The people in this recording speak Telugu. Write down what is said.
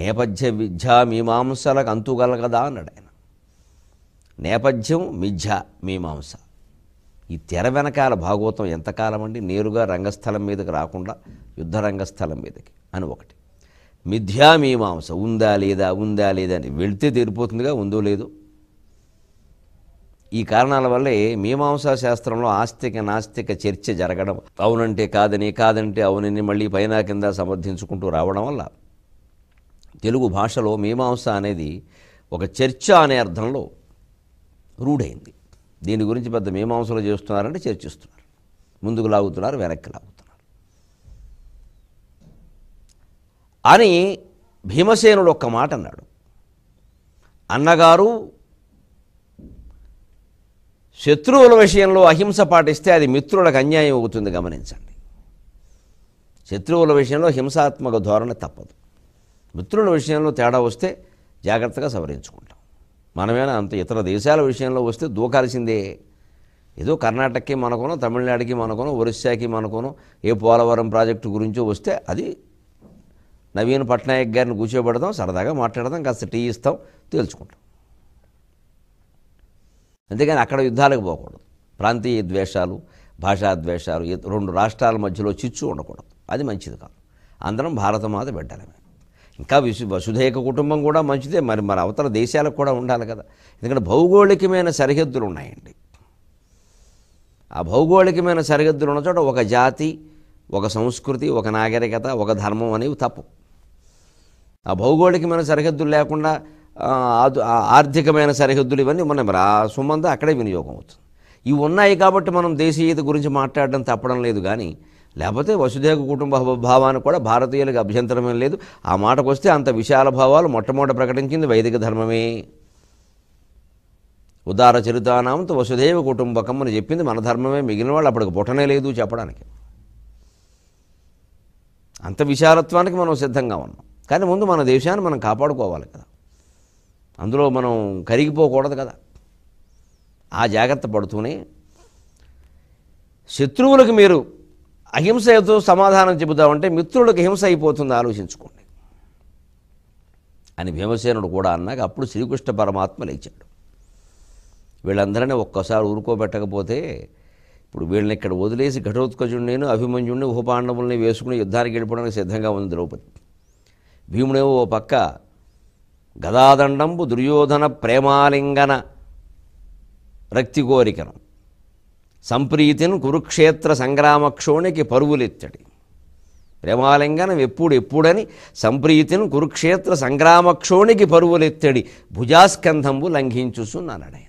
నేపథ్య మిథ్య మీమాంసలకు అంతుగలగదా అన్నాడు ఆయన నేపథ్యం మిథ్య మీమాంస ఈ తెర వెనకాల భాగవతం ఎంతకాలం అండి నేరుగా రంగస్థలం మీదకి రాకుండా యుద్ధ రంగస్థలం మీదకి అని ఒకటి మిథ్యా మీమాంస ఉందా లేదా ఉందా లేదా అని వెళితే తీరిపోతుందిగా ఉందో లేదు ఈ కారణాల వల్లే మీమాంసా శాస్త్రంలో ఆస్తిక నాస్తిక చర్చ జరగడం అవునంటే కాదని కాదంటే అవునని మళ్ళీ పైన కింద సమర్థించుకుంటూ రావడం వల్ల తెలుగు భాషలో మీమాంస అనేది ఒక చర్చ అనే అర్థంలో రూఢైంది దీని గురించి పెద్ద మీమాంసలు చేస్తున్నారంటే చర్చిస్తున్నారు ముందుకు లాగుతున్నారు వెనక్కి లాగుతున్నారు అని భీమసేనుడు ఒక్క మాట అన్నాడు అన్నగారు శత్రువుల విషయంలో అహింస పాటిస్తే అది మిత్రులకు అన్యాయం అవుతుంది గమనించండి శత్రువుల విషయంలో హింసాత్మక ధోరణి తప్పదు మిత్రుల విషయంలో తేడా వస్తే జాగ్రత్తగా సవరించుకుంటాం మనమేనా అంత ఇతర దేశాల విషయంలో వస్తే దూకాల్సిందే ఏదో కర్ణాటకకి మనకును తమిళనాడుకి మనకును ఒరిస్సాకి మనకును ఏ పోలవరం ప్రాజెక్టు గురించో వస్తే అది నవీన్ పట్నాయక్ గారిని కూర్చోబెడదాం సరదాగా మాట్లాడదాం కాస్త టీ ఇస్తాం తేల్చుకుంటాం అంతేగాని అక్కడ యుద్ధాలకు పోకూడదు ప్రాంతీయ ద్వేషాలు భాషా ద్వేషాలు రెండు రాష్ట్రాల మధ్యలో చిచ్చు ఉండకూడదు అది మంచిది కాదు అందరం భారతమాత బిడ్డలమే ఇంకా విసు వసుధైక కుటుంబం కూడా మంచిదే మరి మన అవతల దేశాలకు కూడా ఉండాలి కదా ఎందుకంటే భౌగోళికమైన సరిహద్దులు ఉన్నాయండి ఆ భౌగోళికమైన సరిహద్దులు ఉన్న చోట ఒక జాతి ఒక సంస్కృతి ఒక నాగరికత ఒక ధర్మం అనేవి తప్పు ఆ భౌగోళికమైన సరిహద్దులు లేకుండా ఆర్థికమైన సరిహద్దులు ఇవన్నీ మనం రా ఆ అక్కడే వినియోగం అవుతుంది ఇవి ఉన్నాయి కాబట్టి మనం దేశీయత గురించి మాట్లాడడం తప్పడం లేదు కానీ లేకపోతే వసుదేవ కుటుంబ భావాన్ని కూడా భారతీయులకు అభ్యంతరమే లేదు ఆ మాటకు వస్తే అంత విశాల భావాలు మొట్టమొదట ప్రకటించింది వైదిక ధర్మమే ఉదార చరితానామంతో వసుదేవ కుటుంబకం అని చెప్పింది మన ధర్మమే మిగిలిన వాళ్ళు అప్పటికి పుట్టనే లేదు చెప్పడానికి అంత విశాలత్వానికి మనం సిద్ధంగా ఉన్నాం కానీ ముందు మన దేశాన్ని మనం కాపాడుకోవాలి కదా అందులో మనం కరిగిపోకూడదు కదా ఆ జాగ్రత్త పడుతూనే శత్రువులకు మీరు అహింసతో సమాధానం చెబుతామంటే మిత్రులకు హింస అయిపోతుంది ఆలోచించుకోండి అని భీమసేనుడు కూడా అన్నాక అప్పుడు శ్రీకృష్ణ పరమాత్మ లేచాడు వీళ్ళందరినీ ఒక్కసారి ఊరుకోబెట్టకపోతే ఇప్పుడు వీళ్ళని ఇక్కడ వదిలేసి ఘటోత్కజుడిని అభిమన్యుడిని ఉపపాండవుల్ని వేసుకుని యుద్ధానికి వెళ్ళిపోవడానికి సిద్ధంగా ఉంది ద్రౌపది భీముడే ఓ పక్క గదాదండంబు దుర్యోధన ప్రేమాలింగన రక్తి కోరికను సంప్రీతిని కురుక్షేత్ర సంగ్రామక్షోణికి పరువులెత్తడి ప్రేమాలింగనం ఎప్పుడు ఎప్పుడని సంప్రీతిని కురుక్షేత్ర సంగ్రామక్షోణికి పరువులెత్తడి భుజాస్కంధంబు లంఘించుసున్నాడు